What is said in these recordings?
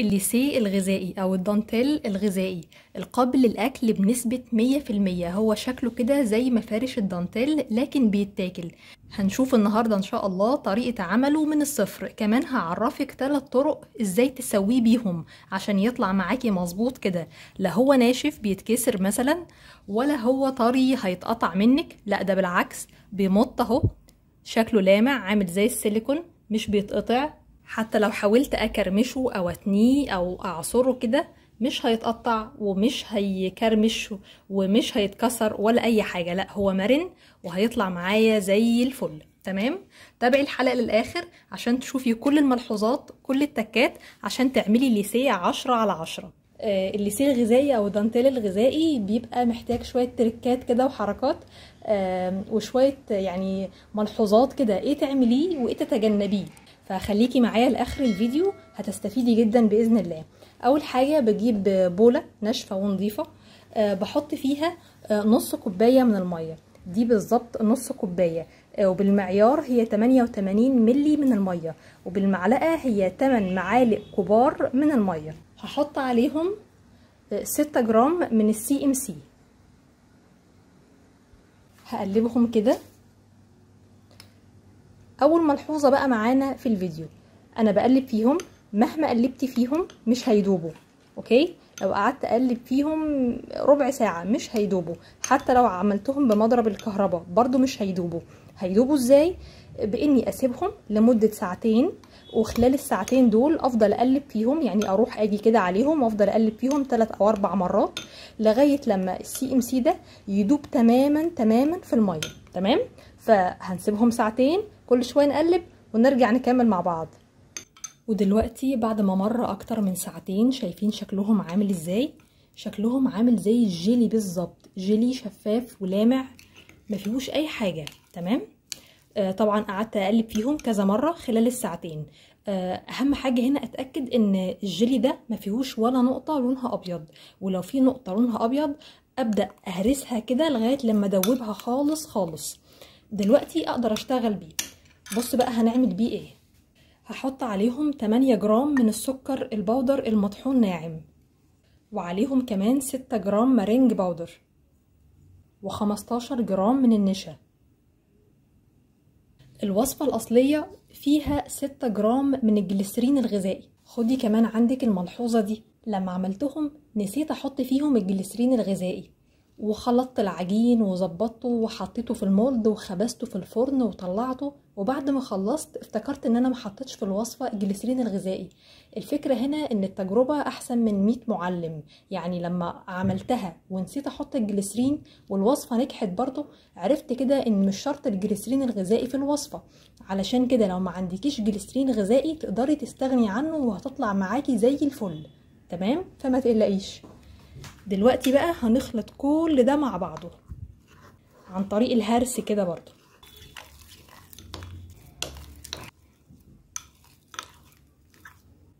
الليسيه الغذائي او الدانتيل الغذائي القابل للاكل بنسبه 100% هو شكله كده زي مفارش الدانتيل لكن بيتاكل هنشوف النهارده ان شاء الله طريقه عمله من الصفر كمان هعرفك ثلاث طرق ازاي تسويه بيهم عشان يطلع معاكي مظبوط كده لا هو ناشف بيتكسر مثلا ولا هو طري هيتقطع منك لا ده بالعكس بيمط اهو شكله لامع عامل زي السيليكون مش بيتقطع حتى لو حاولت اكرمشه او اتنيه او اعصره كده مش هيتقطع ومش هيكرمش ومش هيتكسر ولا اي حاجة لا هو مرن وهيطلع معايا زي الفل تمام تابعي الحلقة للآخر عشان تشوفي كل الملحوظات كل التكات عشان تعملي ليسيه عشرة على عشرة آه، الليسيه الغذائي او الدانتيل الغذائي بيبقى محتاج شويه تركات كده وحركات وشويه يعني ملحوظات كده ايه تعمليه وايه تتجنبيه فخليكي معايا لاخر الفيديو هتستفيدي جدا باذن الله اول حاجه بجيب بوله ناشفه ونظيفه آه، بحط فيها آه، نص كوبايه من الميه دي بالظبط نص كوبايه آه، وبالمعيار هي 88 ملي من الميه وبالمعلقه هي 8 معالق كبار من الميه هحط عليهم 6 جرام من السي ام سي هقلبهم كده اول ملحوظه بقى معانا في الفيديو انا بقلب فيهم مهما قلبت فيهم مش هيدوبوا اوكي لو قعدت اقلب فيهم ربع ساعه مش هيدوبوا حتى لو عملتهم بمضرب الكهرباء برضو مش هيدوبوا هيدوبوا ازاي باني اسيبهم لمده ساعتين وخلال الساعتين دول افضل اقلب فيهم يعني اروح اجي كده عليهم وافضل اقلب فيهم ثلاث او اربع مرات لغايه لما السي ام سي ده يدوب تماما تماما في الميه تمام فهنسيبهم ساعتين كل شويه نقلب ونرجع نكمل مع بعض ودلوقتي بعد ما مر اكتر من ساعتين شايفين شكلهم عامل ازاي شكلهم عامل زي الجيلي بالظبط جيلي شفاف ولامع ما فيهوش اي حاجه تمام آه طبعا قعدت اقلب فيهم كذا مره خلال الساعتين آه اهم حاجه هنا اتاكد ان الجيلي ده ما فيهوش ولا نقطه لونها ابيض ولو في نقطه لونها ابيض ابدا اهرسها كده لغايه لما ادوبها خالص خالص دلوقتي اقدر اشتغل بيه بص بقى هنعمل بيه ايه هحط عليهم 8 جرام من السكر البودر المطحون ناعم وعليهم كمان 6 جرام مارينج باودر و15 جرام من النشا الوصفة الأصلية فيها 6 جرام من الجليسرين الغذائي خدي كمان عندك الملحوظة دي لما عملتهم نسيت أحط فيهم الجليسرين الغذائي وخلطت العجين وظبطته وحطيته في المولد وخبزته في الفرن وطلعته وبعد ما خلصت افتكرت ان انا ما حطيتش في الوصفه الجليسرين الغذائي الفكره هنا ان التجربه احسن من 100 معلم يعني لما عملتها ونسيت احط الجليسرين والوصفه نجحت برضو عرفت كده ان مش شرط الجليسرين الغذائي في الوصفه علشان كده لو ما عندكيش جليسرين غذائي تقدري تستغني عنه وهتطلع معاكي زي الفل تمام فما تقلقيش دلوقتي بقى هنخلط كل ده مع بعضه عن طريق الهرس كده برضو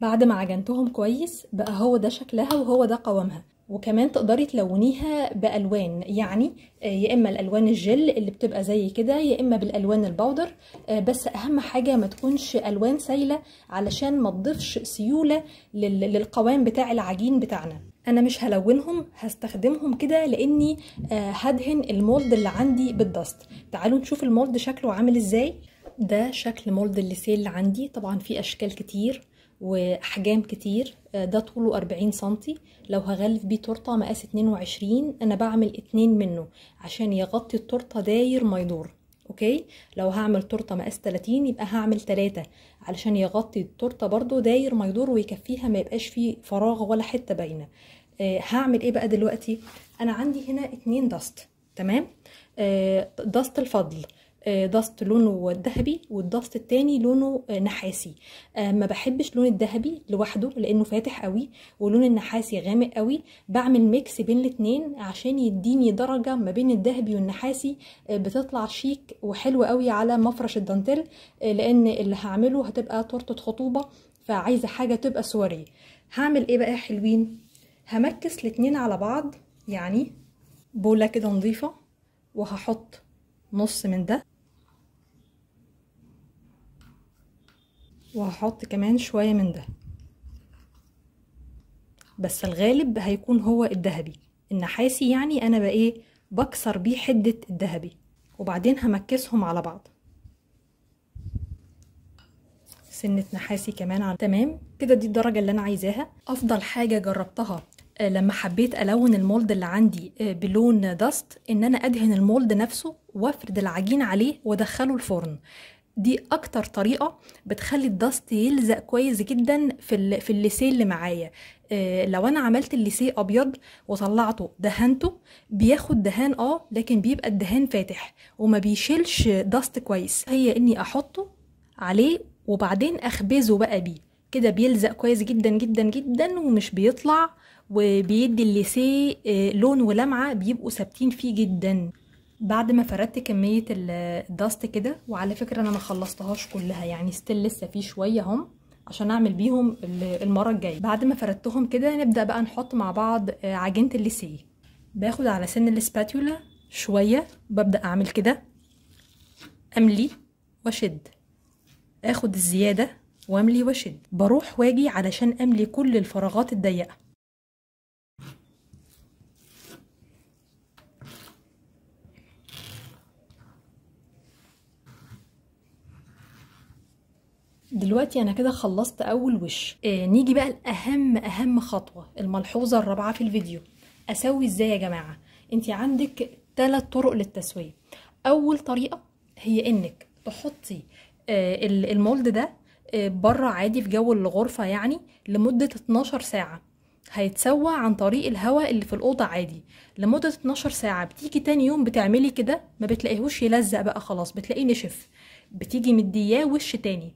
بعد ما عجنتهم كويس بقى هو ده شكلها وهو ده قوامها وكمان تقدري تلونيها بالوان يعني آه، يا اما الالوان الجل اللي بتبقى زي كده يا اما بالالوان البودر آه، بس اهم حاجه ما تكونش الوان سايله علشان ما تضيفش سيوله للقوام بتاع العجين بتاعنا انا مش هلونهم هستخدمهم كده لاني آه، هدهن المولد اللي عندي بالدست تعالوا نشوف المولد شكله عامل ازاي ده شكل مولد الليسيل اللي عندي طبعا في اشكال كتير واحجام كتير آه، ده طوله 40 سنتي لو هغلف بيه تورته مقاس 22 انا بعمل اتنين منه عشان يغطي التورته داير ما يدور اوكي لو هعمل تورته مقاس 30 يبقى هعمل 3 علشان يغطي التورته برضو داير ما يدور ويكفيها ما يبقاش فيه فراغ ولا حته باينه آه هعمل ايه بقى دلوقتي انا عندي هنا اتنين دست تمام آه دست الفضل دست آه، لونه ذهبي والدست التاني لونه آه، نحاسي آه، ما بحبش لون الذهبي لوحده لانه فاتح قوي ولون النحاسي غامق قوي بعمل ميكس بين الاتنين عشان يديني درجه ما بين الذهبي والنحاسي بتطلع شيك وحلو قوي على مفرش الدانتيل لان اللي هعمله هتبقى تورته خطوبه فعايزه حاجه تبقى سواريه هعمل ايه بقى حلوين همكس الاتنين على بعض يعني بولة كده نظيفة وهحط نص من ده وهحط كمان شوية من ده بس الغالب هيكون هو الذهبي النحاسي يعني انا بقى ايه بكسر بيه حدة الذهبي وبعدين همكسهم على بعض سنة نحاسي كمان على تمام كده دي الدرجة اللي انا عايزاها افضل حاجة جربتها آه، لما حبيت ألون المولد اللي عندي آه، بلون دست إن أنا أدهن المولد نفسه وأفرد العجين عليه وأدخله الفرن دي أكتر طريقة بتخلي الدست يلزق كويس جدا في, في الليسيه اللي معايا آه، لو انا عملت الليسيه ابيض وطلعته دهنته بياخد دهان اه لكن بيبقى الدهان فاتح وما بيشيلش دست كويس هي اني احطه عليه وبعدين اخبزه بقى بيه كده بيلزق كويس جدا جدا جدا ومش بيطلع وبيدي الليسيه آه، لون ولمعه بيبقوا ثابتين فيه جدا بعد ما فردت كميه الدست كده وعلى فكره انا ما خلصتهاش كلها يعني ستيل لسه في شويه هم عشان اعمل بيهم المره الجايه بعد ما فردتهم كده نبدا بقى نحط مع بعض آه، عجينه الليسيه باخد على سن الاسباتولا شويه ببدا اعمل كده املي واشد اخد الزياده واملي واشد بروح واجي علشان املي كل الفراغات الضيقه دلوقتي انا كده خلصت اول وش آه نيجي بقى لاهم اهم خطوه الملحوظه الرابعه في الفيديو اسوي ازاي يا جماعه انت عندك ثلاث طرق للتسويه اول طريقه هي انك تحطي آه المولد ده آه بره عادي في جو الغرفه يعني لمده 12 ساعه هيتسوى عن طريق الهواء اللي في الأوضة عادي لمدة 12 ساعة بتيجي تاني يوم بتعملي كده ما بتلاقيهوش يلزق بقى خلاص بتلاقيه نشف بتيجي مدياه وش تاني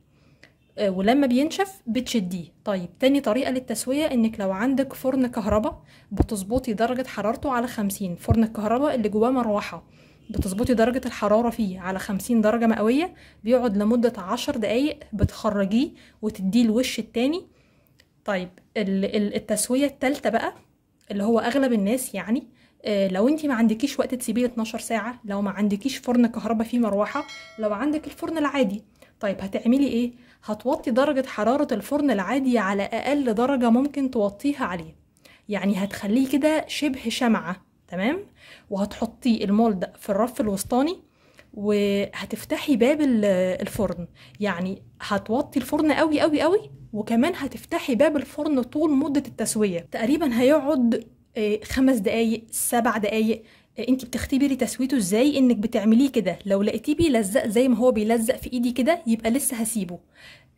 آه، ولما بينشف بتشديه طيب تاني طريقة للتسوية انك لو عندك فرن كهرباء بتظبطي درجة حرارته على خمسين فرن الكهرباء اللي جواه مروحة بتظبطي درجة الحرارة فيه على خمسين درجة مئوية بيقعد لمدة عشر دقايق بتخرجيه وتديه الوش التاني طيب التسوية التالتة بقى اللي هو اغلب الناس يعني آه، لو انت ما عندكيش وقت تسيبيه 12 ساعة لو ما عندكيش فرن كهرباء فيه مروحة لو عندك الفرن العادي طيب هتعملي ايه هتوطي درجة حرارة الفرن العادي على أقل درجة ممكن توطيها عليه يعني هتخليه كده شبه شمعة تمام وهتحطي المولد في الرف الوسطاني وهتفتحي باب الفرن يعني هتوطي الفرن قوي قوي قوي وكمان هتفتحي باب الفرن طول مدة التسوية تقريبا هيقعد آه، خمس دقايق سبع دقايق انت بتختبري تسويته ازاي انك بتعمليه كده لو لقيتيه بيلزق زي ما هو بيلزق في ايدي كده يبقى لسه هسيبه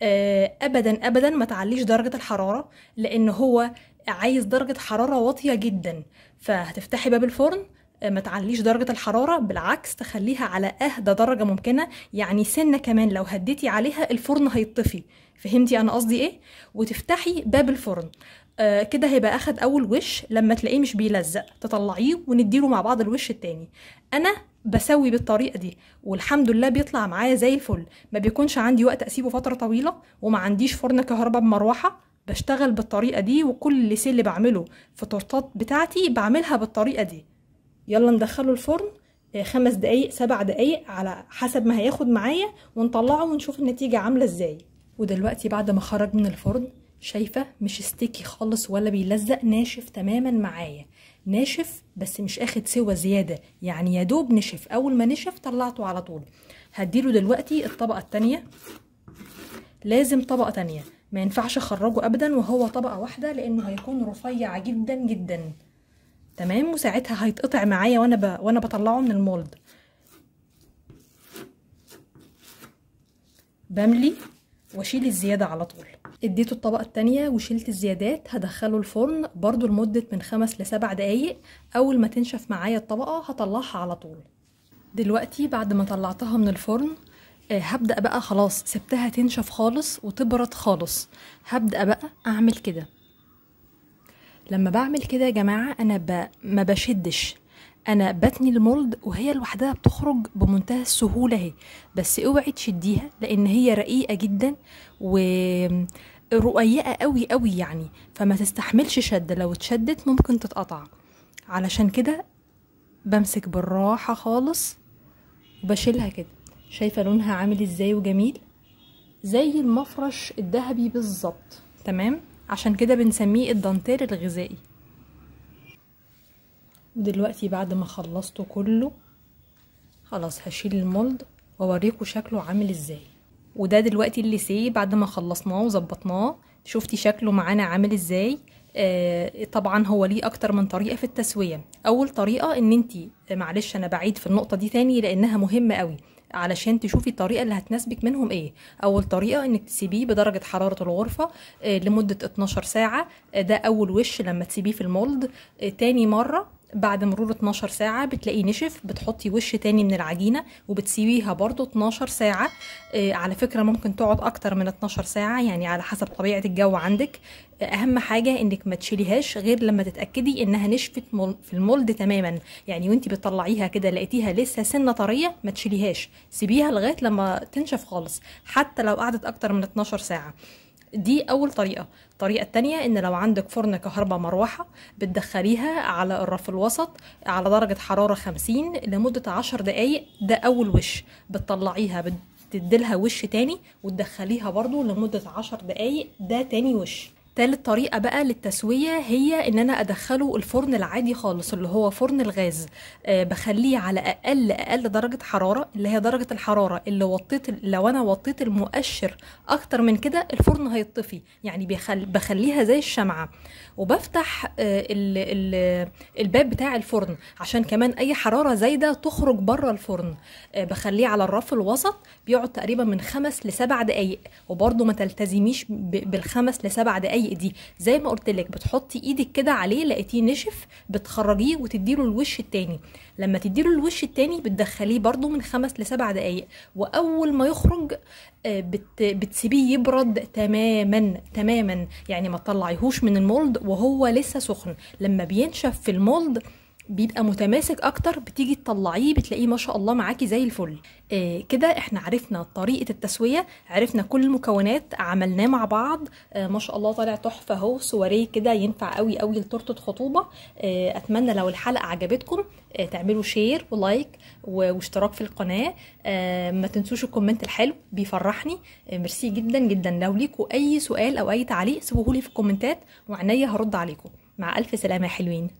آه، ابدا ابدا ما تعليش درجه الحراره لان هو عايز درجه حراره واطيه جدا فهتفتحي باب الفرن آه، ما تعليش درجة الحرارة بالعكس تخليها على أهدى درجة ممكنة يعني سنة كمان لو هديتي عليها الفرن هيطفي فهمتي أنا قصدي إيه؟ وتفتحي باب الفرن آه كده هيبقى اخد اول وش لما تلاقيه مش بيلزق تطلعيه ونديله مع بعض الوش التاني انا بسوي بالطريقه دي والحمد لله بيطلع معايا زي الفل ما بيكونش عندي وقت اسيبه فتره طويله وما عنديش فرن كهرباء بمروحه بشتغل بالطريقه دي وكل سي اللي بعمله في التورتات بتاعتي بعملها بالطريقه دي يلا ندخله الفرن آه، خمس دقايق سبع دقايق على حسب ما هياخد معايا ونطلعه ونشوف النتيجه عامله ازاي ودلوقتي بعد ما خرج من الفرن شايفه مش ستيكي خالص ولا بيلزق ناشف تماما معايا ناشف بس مش اخد سوى زياده يعني يا دوب نشف اول ما نشف طلعته على طول هديله دلوقتي الطبقه الثانيه لازم طبقه ثانيه ما ينفعش اخرجه ابدا وهو طبقه واحده لانه هيكون رفيع جدا جدا تمام وساعتها هيتقطع معايا وانا ب... وانا بطلعه من المولد بملي واشيل الزيادة على طول اديته الطبقة التانية وشيلت الزيادات هدخله الفرن برضو لمدة من خمس لسبع دقايق اول ما تنشف معايا الطبقة هطلعها على طول دلوقتي بعد ما طلعتها من الفرن آه، هبدأ بقى خلاص سبتها تنشف خالص وتبرد خالص هبدأ بقى اعمل كده لما بعمل كده يا جماعة انا ب... ما بشدش انا بتني المولد وهي لوحدها بتخرج بمنتهى السهوله اهي بس اوعي تشديها لان هي رقيقه جدا و رقيقه قوي قوي يعني فما تستحملش شده لو اتشدت ممكن تتقطع علشان كده بمسك بالراحه خالص وبشيلها كده شايفه لونها عامل ازاي وجميل زي المفرش الذهبي بالظبط تمام عشان كده بنسميه الدانتيل الغذائي ودلوقتي بعد ما خلصته كله خلاص هشيل المولد واوريكم شكله عامل ازاي وده دلوقتي اللي سي بعد ما خلصناه وظبطناه شفتي شكله معانا عامل ازاي آه طبعا هو ليه اكتر من طريقه في التسويه اول طريقه ان انت آه، معلش انا بعيد في النقطه دي تاني لانها مهمه قوي علشان تشوفي الطريقه اللي هتناسبك منهم ايه اول طريقه انك تسيبيه بدرجه حراره الغرفه آه لمده 12 ساعه آه ده اول وش لما تسيبيه في المولد آه تاني مره بعد مرور 12 ساعة بتلاقيه نشف بتحطي وش تاني من العجينة وبتسيبيها برضو 12 ساعة آه، على فكرة ممكن تقعد أكتر من 12 ساعة يعني على حسب طبيعة الجو عندك أهم حاجة إنك ما تشيليهاش غير لما تتأكدي إنها نشفت في المولد تماما يعني وانت بتطلعيها كده لقيتيها لسه سنة طرية ما تشيليهاش سيبيها لغاية لما تنشف خالص حتى لو قعدت أكتر من 12 ساعة دي اول طريقه الطريقه الثانيه ان لو عندك فرن كهرباء مروحه بتدخليها على الرف الوسط على درجه حراره 50 لمده 10 دقائق ده اول وش بتطلعيها بتديلها وش تاني وتدخليها برضو لمده 10 دقائق ده تاني وش تالت طريقة بقى للتسوية هي ان انا ادخله الفرن العادي خالص اللي هو فرن الغاز أه بخليه على اقل اقل درجة حرارة اللي هي درجة الحرارة اللي وطيت لو انا وطيت المؤشر اكتر من كده الفرن هيطفي يعني بخل بخليها زي الشمعة وبفتح أه الباب بتاع الفرن عشان كمان اي حرارة زايدة تخرج بره الفرن أه بخليه على الرف الوسط بيقعد تقريبا من خمس لسبع دقايق وبرضه ما تلتزميش بالخمس لسبع دقايق باي ايديه زي ما قلت لك بتحطي ايدك كده عليه لقيتيه نشف بتخرجيه وتديله الوش التاني لما تديله الوش التاني بتدخليه برده من خمس لسبع دقايق واول ما يخرج آه، بت بتسيبيه يبرد تماما تماما يعني ما تطلعيهوش من المولد وهو لسه سخن لما بينشف في المولد بيبقى متماسك اكتر بتيجي تطلعيه بتلاقيه ما شاء الله معاكي زي الفل آه كده احنا عرفنا طريقه التسويه عرفنا كل المكونات عملناه مع بعض آه ما شاء الله طالع تحفه اهو سواريه كده ينفع قوي قوي لتورته خطوبه آه اتمنى لو الحلقه عجبتكم آه تعملوا شير ولايك واشتراك في القناه آه ما تنسوش الكومنت الحلو بيفرحني آه ميرسي جدا جدا لو ليكوا اي سؤال او اي تعليق سيبوهولي في الكومنتات وعينيا هرد عليكم مع الف سلامه حلوين